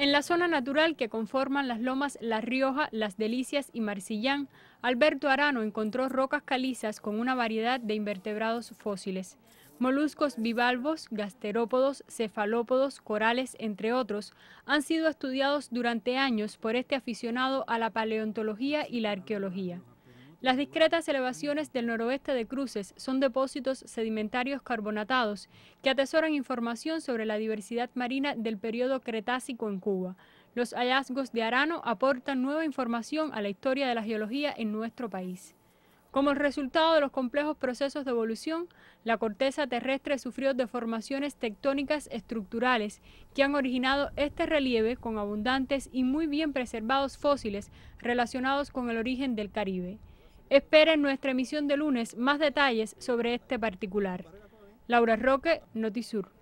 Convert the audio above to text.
En la zona natural que conforman las lomas La Rioja, Las Delicias y Marcillán, Alberto Arano encontró rocas calizas con una variedad de invertebrados fósiles, moluscos bivalvos, gasterópodos, cefalópodos, corales, entre otros, han sido estudiados durante años por este aficionado a la paleontología y la arqueología. Las discretas elevaciones del noroeste de Cruces son depósitos sedimentarios carbonatados que atesoran información sobre la diversidad marina del periodo Cretácico en Cuba. Los hallazgos de Arano aportan nueva información a la historia de la geología en nuestro país. Como resultado de los complejos procesos de evolución, la corteza terrestre sufrió deformaciones tectónicas estructurales que han originado este relieve con abundantes y muy bien preservados fósiles relacionados con el origen del Caribe. Espera en nuestra emisión de lunes más detalles sobre este particular. Laura Roque, Notisur.